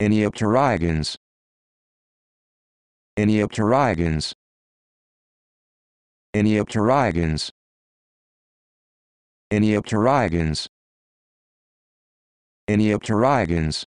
Anyopterygons. Anyopterygons. Anyopterygons. Anyopterygons. Anyopterygons.